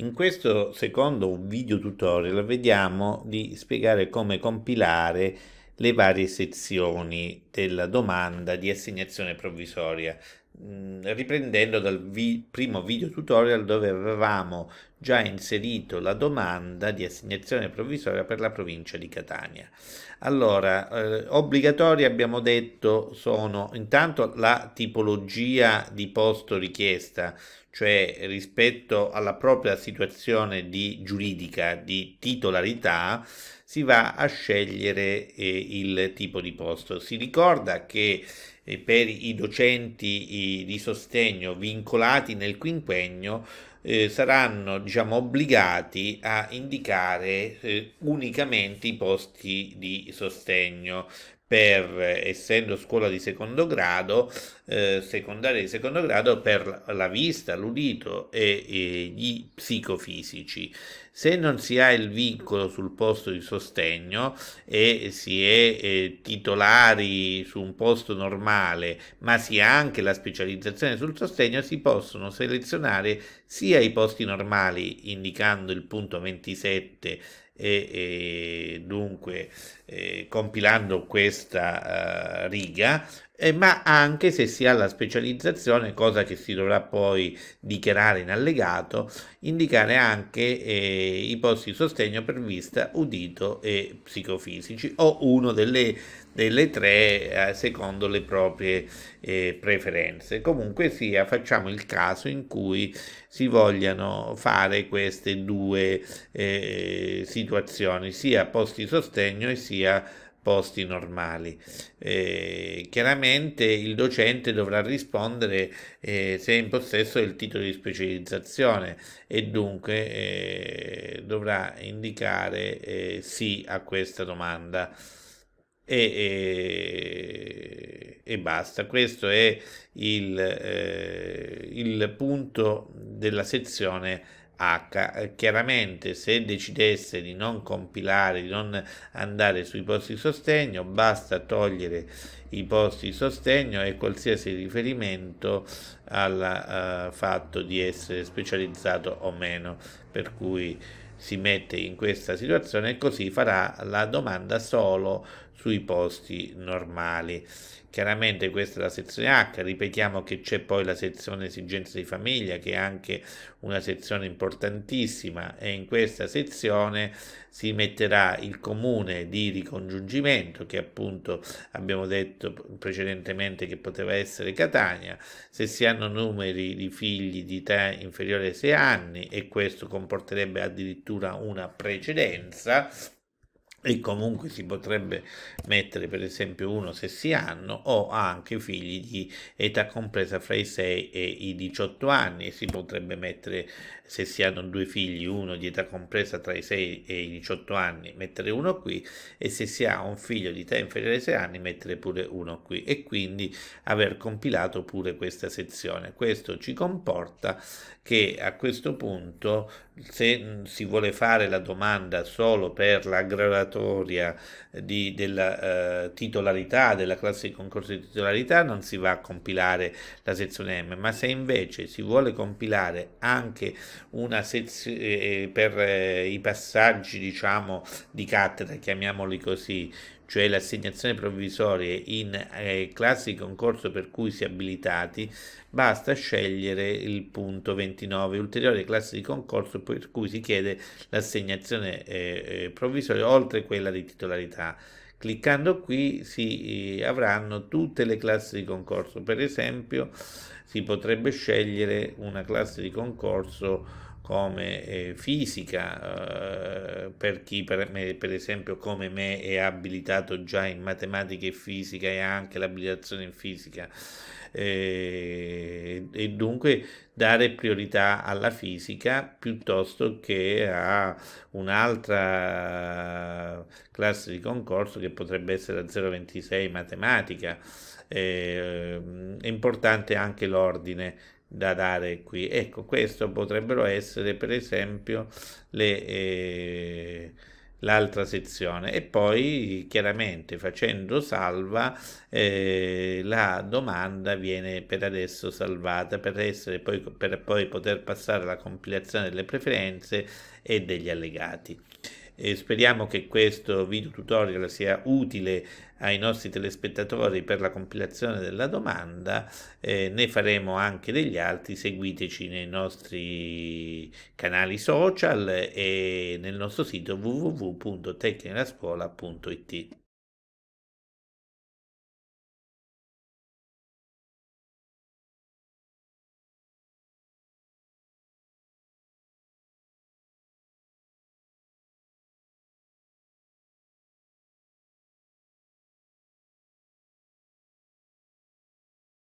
In questo secondo video tutorial vediamo di spiegare come compilare le varie sezioni della domanda di assegnazione provvisoria mm, riprendendo dal vi primo video tutorial dove avevamo già inserito la domanda di assegnazione provvisoria per la provincia di Catania. Allora, eh, obbligatorie abbiamo detto sono intanto la tipologia di posto richiesta, cioè rispetto alla propria situazione di giuridica di titolarità, si va a scegliere eh, il tipo di posto. Si ricorda che eh, per i docenti i, di sostegno vincolati nel quinquennio eh, saranno diciamo, obbligati a indicare eh, unicamente i posti di sostegno per, essendo scuola di secondo grado, eh, secondaria di secondo grado, per la vista, l'udito e, e, gli psicofisici. Se non si ha il vincolo sul posto di sostegno e si è eh, titolari su un posto normale, ma si ha anche la specializzazione sul sostegno, si possono selezionare sia sia i posti normali indicando il punto 27 e, e dunque eh, compilando questa eh, riga, eh, ma anche se si ha la specializzazione, cosa che si dovrà poi dichiarare in allegato, indicare anche eh, i posti di sostegno per vista, udito e psicofisici o uno delle, delle tre eh, secondo le proprie eh, preferenze. Comunque sia, facciamo il caso in cui si vogliano fare queste due eh, situazioni, sia posti sostegno e sia posti normali. Eh, chiaramente il docente dovrà rispondere eh, se è in possesso del titolo di specializzazione e dunque eh, dovrà indicare eh, sì a questa domanda. E, eh, e basta. Questo è il, eh, il punto della sezione H. Chiaramente se decidesse di non compilare, di non andare sui posti di sostegno, basta togliere i posti di sostegno e qualsiasi riferimento al uh, fatto di essere specializzato o meno. Per cui si mette in questa situazione e così farà la domanda solo sui posti normali. Chiaramente questa è la sezione H, ripetiamo che c'è poi la sezione esigenze di famiglia che è anche una sezione importantissima e in questa sezione si metterà il comune di ricongiungimento che appunto abbiamo detto precedentemente che poteva essere Catania, se si hanno numeri di figli di età inferiore ai 6 anni e questo comporterebbe addirittura una precedenza e comunque si potrebbe mettere per esempio uno se si hanno o anche figli di età compresa fra i 6 e i 18 anni e si potrebbe mettere se si hanno due figli uno di età compresa tra i 6 e i 18 anni mettere uno qui e se si ha un figlio di età inferiore ai 6 anni mettere pure uno qui e quindi aver compilato pure questa sezione questo ci comporta che a questo punto se si vuole fare la domanda solo per la graduazione graduatoria eh, di, della eh, titolarità, della classe di concorso di titolarità, non si va a compilare la sezione M, ma se invece si vuole compilare anche una sezione eh, eh, per eh, i passaggi, diciamo, di cattedra, chiamiamoli così, cioè l'assegnazione provvisoria in eh, classi di concorso per cui si è abilitati, basta scegliere il punto 29, ulteriore classe di concorso per cui si chiede l'assegnazione eh, eh, provvisoria oltre quella di titolarità. Cliccando qui si eh, avranno tutte le classi di concorso, per esempio si potrebbe scegliere una classe di concorso come eh, fisica, eh, per chi per, me, per, esempio come me è abilitato già in matematica e fisica e anche l'abilitazione in fisica eh, e dunque dare priorità alla fisica piuttosto che a un'altra classe di concorso che potrebbe essere la 026 matematica. Eh, è importante anche l'ordine da dare qui. Ecco, questo potrebbero essere per esempio le... Eh, l'altra sezione e poi chiaramente facendo salva eh, la domanda viene per adesso salvata per, essere poi, per poi poter passare alla compilazione delle preferenze e degli allegati e speriamo che questo video tutorial sia utile ai nostri telespettatori per la compilazione della domanda, eh, ne faremo anche degli altri, seguiteci nei nostri canali social e nel nostro sito www.tecnilascuola.it.